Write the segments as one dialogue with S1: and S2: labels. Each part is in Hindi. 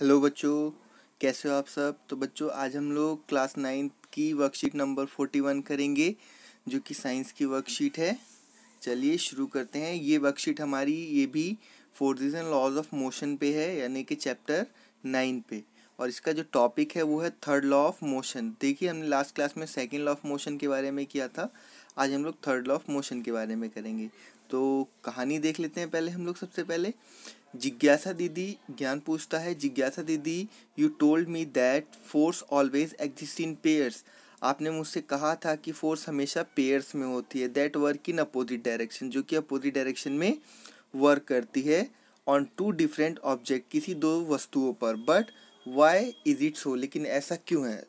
S1: हेलो बच्चों कैसे हो आप सब तो बच्चों आज हम लोग क्लास नाइन्थ की वर्कशीट नंबर फोर्टी वन करेंगे जो कि साइंस की वर्कशीट है चलिए शुरू करते हैं ये वर्कशीट हमारी ये भी force and laws of motion पे है यानी कि चैप्टर नाइन पे और इसका जो टॉपिक है वो है थर्ड लॉ ऑफ मोशन देखिए हमने लास्ट क्लास में सेकेंड लॉ ऑफ मोशन के बारे में किया था आज हम लोग थर्ड लॉ ऑफ मोशन के बारे में करेंगे तो कहानी देख लेते हैं पहले हम लोग सबसे पहले जिज्ञासा दीदी ज्ञान पूछता है जिज्ञासा दीदी you told me that force always exist in pairs आपने मुझसे कहा था कि फोर्स हमेशा पेयर्स में होती है that work in opposite direction जो कि अपोजिट डायरेक्शन में वर्क करती है ऑन टू डिफरेंट ऑब्जेक्ट किसी दो वस्तुओं पर but why is it so लेकिन ऐसा क्यों है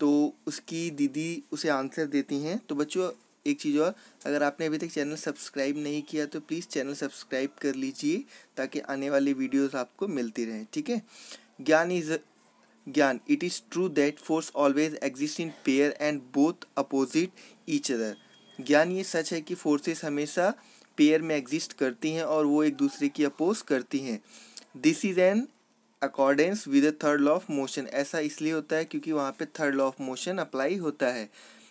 S1: तो उसकी दीदी उसे आंसर देती हैं तो बच्चों एक चीज़ और अगर आपने अभी तक चैनल सब्सक्राइब नहीं किया तो प्लीज़ चैनल सब्सक्राइब कर लीजिए ताकि आने वाली वीडियोस आपको मिलती रहें ठीक है Gyan is Gyan it is true that force always exist in pair and both opposite each other Gyan ये सच है कि फोर्सेस हमेशा पेयर में एग्जिस्ट करती हैं और वो एक दूसरे की अपोज करती हैं this is an accordance with third law of motion ऐसा इसलिए होता है क्योंकि वहाँ पे third law of motion apply होता है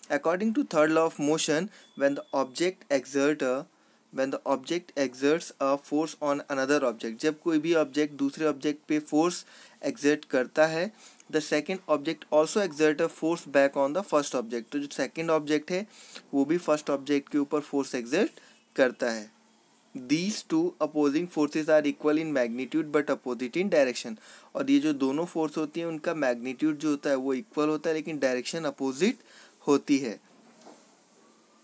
S1: According to third law of motion, when the object exerter when the object exerts a force on another object जब कोई भी ऑब्जेक्ट दूसरे ऑब्जेक्ट पे force exert करता है the second object also exert a force back on the first object तो जो सेकेंड ऑब्जेक्ट है वो भी फर्स्ट ऑब्जेक्ट के ऊपर फोर्स एग्जर्ट करता है these two opposing forces are equal in magnitude but opposite in direction और ये जो दोनों फोर्स होती हैं उनका मैग्नीट्यूड जो होता है वो इक्वल होता है लेकिन डायरेक्शन अपोजिट होती है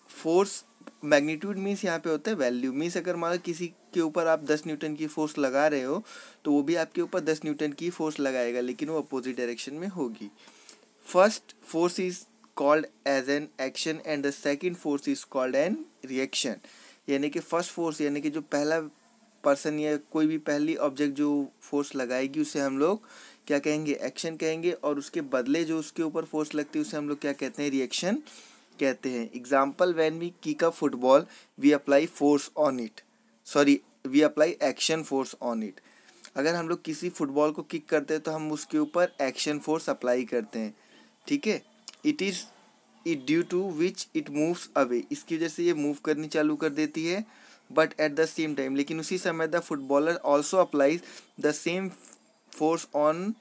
S1: फोर्स मैग्नीट्यूड मीन्स यहाँ पे होता है वैल्यू मीन्स अगर मान लो किसी के ऊपर आप दस न्यूटन की फोर्स लगा रहे हो तो वो भी आपके ऊपर दस न्यूटन की फोर्स लगाएगा लेकिन वो अपोजिट डायरेक्शन में होगी first force is called as an action and the second force is called an reaction यानी कि फर्स्ट फोर्स यानी कि जो पहला पर्सन या कोई भी पहली ऑब्जेक्ट जो फोर्स लगाएगी उसे हम लोग क्या कहेंगे एक्शन कहेंगे और उसके बदले जो उसके ऊपर फोर्स लगती है उसे हम लोग क्या कहते हैं रिएक्शन कहते हैं एग्जाम्पल वैन वी किक का football we apply force on it sorry we apply action force on it अगर हम लोग किसी फुटबॉल को किक करते हैं तो हम उसके ऊपर एक्शन फोर्स अप्लाई करते हैं ठीक है it is it due to which it moves away इसकी वजह से ये मूव करनी चालू कर देती है but at the same time लेकिन उसी समय the footballer also apply the same force on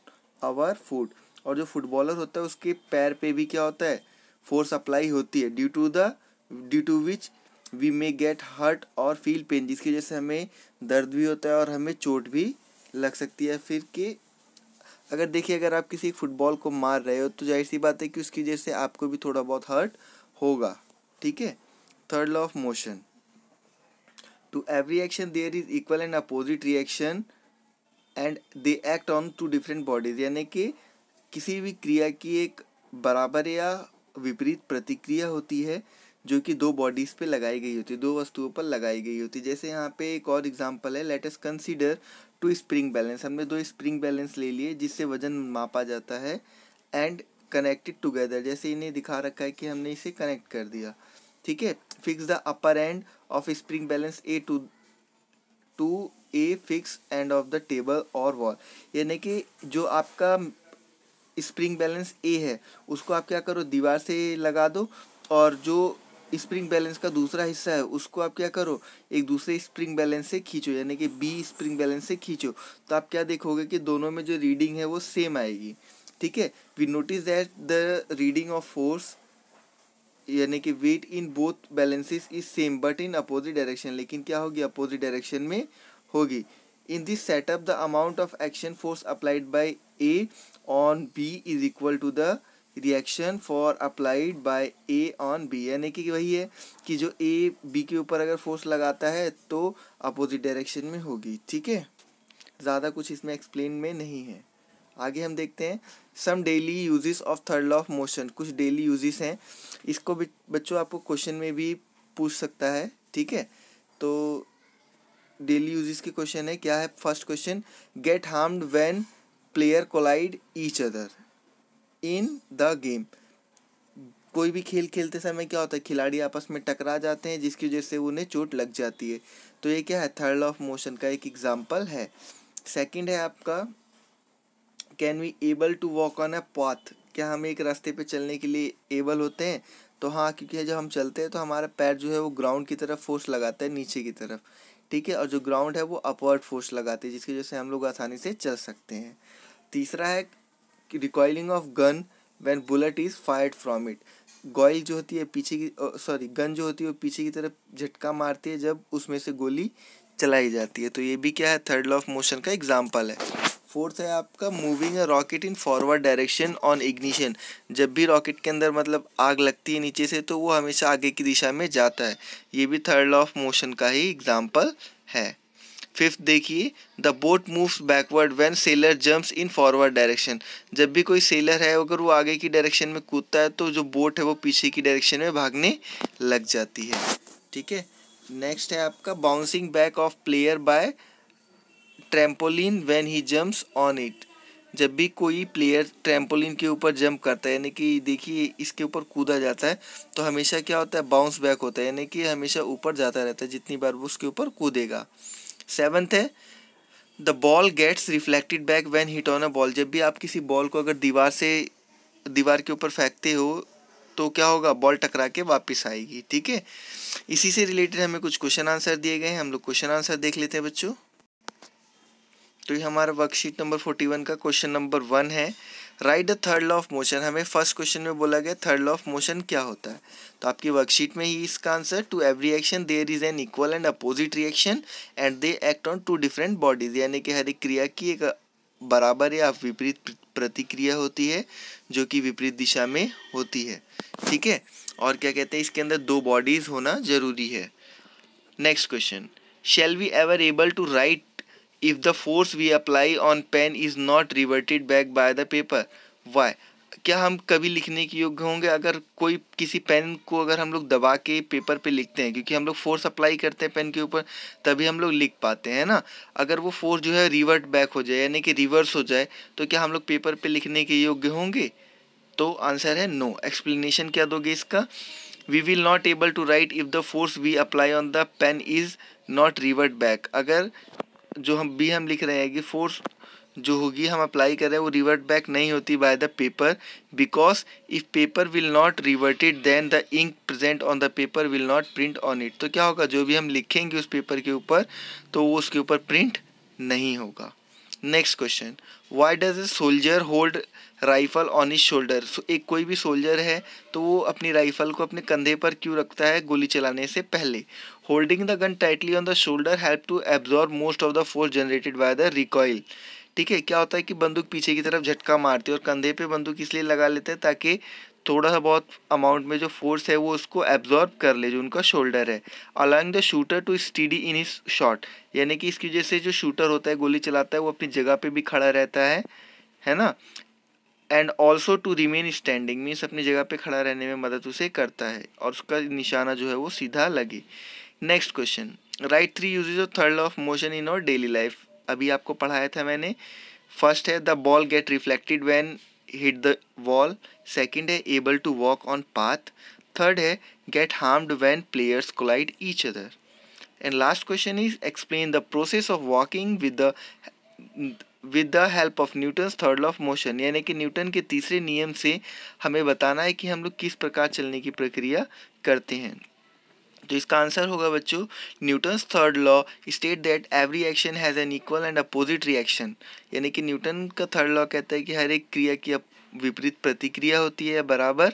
S1: our foot और जो फुटबॉलर होता है उसके पैर पे भी क्या होता है फोर्स अप्लाई होती है due to the due to which we may get hurt और फील पेन जिसकी वजह से हमें दर्द भी होता है और हमें चोट भी लग सकती है फिर कि अगर देखिए अगर आप किसी फुटबॉल को मार रहे हो तो जाहिर सी बात है कि उसकी वजह से आपको भी थोड़ा बहुत हर्ट होगा ठीक है third law of motion to every action there is equal and opposite reaction and they act on two different bodies यानी कि किसी भी क्रिया की एक बराबर या विपरीत प्रतिक्रिया होती है जो कि दो बॉडीज़ पे लगाई गई होती है दो वस्तुओं पर लगाई गई होती है जैसे यहाँ पे एक और एग्जांपल है let us consider two spring balance हमने दो स्प्रिंग बैलेंस ले लिए जिससे वजन मापा जाता है एंड कनेक्टेड टुगेदर जैसे इन्हें दिखा रखा है कि हमने इसे कनेक्ट कर दिया ठीक है fix the upper end of spring balance A to to A fix end of the table और वॉल यानी कि जो आपका स्प्रिंग बैलेंस ए है उसको आप क्या करो दीवार से लगा दो और जो स्प्रिंग बैलेंस का दूसरा हिस्सा है उसको आप क्या करो एक दूसरे स्प्रिंग बैलेंस से खींचो यानी कि बी स्प्रिंग बैलेंस से खींचो तो आप क्या देखोगे कि दोनों में जो रीडिंग है वो सेम आएगी ठीक है we notice that the reading of force यानी कि weight in both balances is same but in opposite direction लेकिन क्या होगी अपोजिट डायरेक्शन में होगी in this setup the amount of action force applied by A on B is equal to the reaction force applied by A on B यानी कि वही है कि जो ए बी के ऊपर अगर फोर्स लगाता है तो अपोजिट डायरेक्शन में होगी ठीक है ज़्यादा कुछ इसमें एक्सप्लेन में नहीं है आगे हम देखते हैं some daily uses of third law of motion कुछ डेली यूजेस हैं इसको भी बच्चों आपको क्वेश्चन में भी पूछ सकता है ठीक है तो डेली यूजेस के क्वेश्चन है क्या है first question get harmed when player collide each other in the game कोई भी खेल खेलते समय क्या होता है खिलाड़ी आपस में टकरा जाते हैं जिसकी वजह से उन्हें चोट लग जाती है तो ये क्या है थर्ड लॉ ऑफ मोशन का एक एग्जाम्पल है सेकेंड है आपका can we able to walk on a path क्या हम एक रास्ते पे चलने के लिए एबल होते हैं तो हाँ क्योंकि जब हम चलते हैं तो हमारा पैर जो है वो ग्राउंड की तरफ फोर्स लगाता है नीचे की तरफ ठीक है और जो ग्राउंड है वो अपवर्ड फोर्स लगाती है जिसकी वजह से हम लोग आसानी से चल सकते हैं तीसरा है recoiling of gun when bullet is fired from it recoil जो होती है पीछे की सॉरी गन जो होती है वो पीछे की तरफ झटका मारती है जब उसमें से गोली चलाई जाती है तो ये भी क्या है थर्ड लॉ ऑफ मोशन का एग्जाम्पल है फोर्थ है आपका moving a rocket in forward direction on ignition जब भी रॉकेट के अंदर मतलब आग लगती है नीचे से तो वो हमेशा आगे की दिशा में जाता है ये भी थर्ड लॉ ऑफ मोशन का ही एग्जाम्पल है फिफ्थ देखिए the boat moves backward when sailor jumps in forward direction जब भी कोई सेलर है अगर वो आगे की डायरेक्शन में कूदता है तो जो बोट है वो पीछे की डायरेक्शन में भागने लग जाती है ठीक है नेक्स्ट है आपका bouncing back of player by trampoline when he jumps on it जब भी कोई प्लेयर ट्रैम्पोलिन के ऊपर जंप करता है यानी कि देखिए इसके ऊपर कूदा जाता है तो हमेशा क्या होता है बाउंस बैक होता है यानी कि हमेशा ऊपर जाता रहता है जितनी बार वो उसके ऊपर कूदेगा सेवन्थ है the ball gets reflected back when hit on a ball जब भी आप किसी बॉल को अगर दीवार से दीवार के ऊपर फेंकते हो तो क्या होगा बॉल टकरा के वापस आएगी ठीक है इसी से रिलेटेड हमें कुछ क्वेश्चन आंसर दिए गए हैं हम लोग क्वेश्चन आंसर देख लेते हैं बच्चों तो ये हमारा वर्कशीट नंबर फोर्टी वन का क्वेश्चन नंबर वन है write the third law of motion हमें फर्स्ट क्वेश्चन में बोला गया थर्ड लॉ ऑफ मोशन क्या होता है तो आपकी वर्कशीट में ही इसका answer to every action there is an equal and opposite reaction and they act on two different bodies यानी कि हर एक क्रिया की एक बराबर या विपरीत प्रतिक्रिया होती है जो कि विपरीत दिशा में होती है ठीक है और क्या कहते हैं इसके अंदर दो बॉडीज होना जरूरी है next question shall we ever able to write if the force we apply on pen is not reverted back by the paper why क्या हम कभी लिखने के योग्य होंगे अगर कोई किसी पेन को अगर हम लोग दबा के पेपर पे लिखते हैं क्योंकि हम लोग फोर्स अप्लाई करते हैं पेन के ऊपर तभी हम लोग लिख पाते हैं ना अगर वो फोर्स जो है रिवर्ट बैक हो जाए यानी कि रिवर्स हो जाए तो क्या हम लोग पेपर पे लिखने के योग्य होंगे तो आंसर है नो एक्सप्लेनेशन क्या दोगे इसका we will not able to write if the force we apply on the pen is not revert back अगर जो हम बी हम लिख रहे हैं कि फोर्स जो होगी हम अप्लाई कर रहे हैं वो रिवर्ट बैक नहीं होती by the paper because if paper will not reverted then the ink present on the paper will not print on it तो क्या होगा जो भी हम लिखेंगे उस पेपर के ऊपर तो वो उसके ऊपर प्रिंट नहीं होगा next question why does a soldier hold rifle on his shoulder एक कोई भी सोल्जर है तो वो अपनी राइफल को अपने कंधे पर क्यों रखता है गोली चलाने से पहले holding the gun tightly on the shoulder help to absorb most of the force generated by the recoil ठीक है क्या होता है कि बंदूक पीछे की तरफ झटका मारती है और कंधे पे बंदूक इसलिए लगा लेते हैं ताकि थोड़ा सा बहुत अमाउंट में जो फोर्स है वो उसको एब्जॉर्ब कर ले जो उनका शोल्डर है allowing the shooter to steady in his shot यानी कि इसकी वजह से जो शूटर होता है गोली चलाता है वो अपनी जगह पे भी खड़ा रहता है है ना and also to remain standing means अपनी जगह पे खड़ा रहने में मदद उसे करता है और उसका निशाना जो है वो सीधा लगे next question write three use of third of motion in our daily life अभी आपको पढ़ाया था मैंने फर्स्ट है the ball get reflected when hit the wall second है able to walk on path third है get harmed when players collide each other and last question is explain the process of walking with the with the help of Newton third law of motion यानी कि न्यूटन के तीसरे नियम से हमें बताना है कि हम लोग किस प्रकार चलने की प्रक्रिया करते हैं तो इसका आंसर होगा बच्चों Newton's third law state that every action has an equal and opposite reaction यानी कि न्यूटन का थर्ड लॉ कहता है कि हर एक क्रिया की विपरीत प्रतिक्रिया होती है बराबर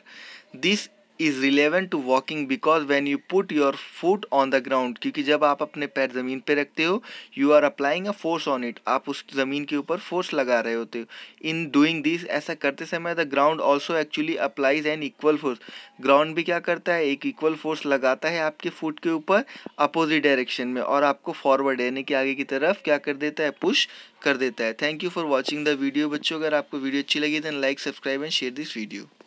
S1: this is relevant to walking because when you put your foot on the ground क्योंकि जब आप अपने पैर ज़मीन पर रखते हो you are applying a force on it आप उस ज़मीन के ऊपर फोर्स लगा रहे होते हो इन डूइंग दिस ऐसा करते समय the ground also actually applies an equal force ground भी क्या करता है एक इक्वल फोर्स लगाता है आपके फुट के ऊपर अपोजिट डायरेक्शन में और आपको फॉरवर्ड यानी कि आगे की तरफ क्या कर देता है पुश कर देता है thank you for watching the video बच्चों अगर आपको वीडियो अच्छी लगी तो like subscribe and share this video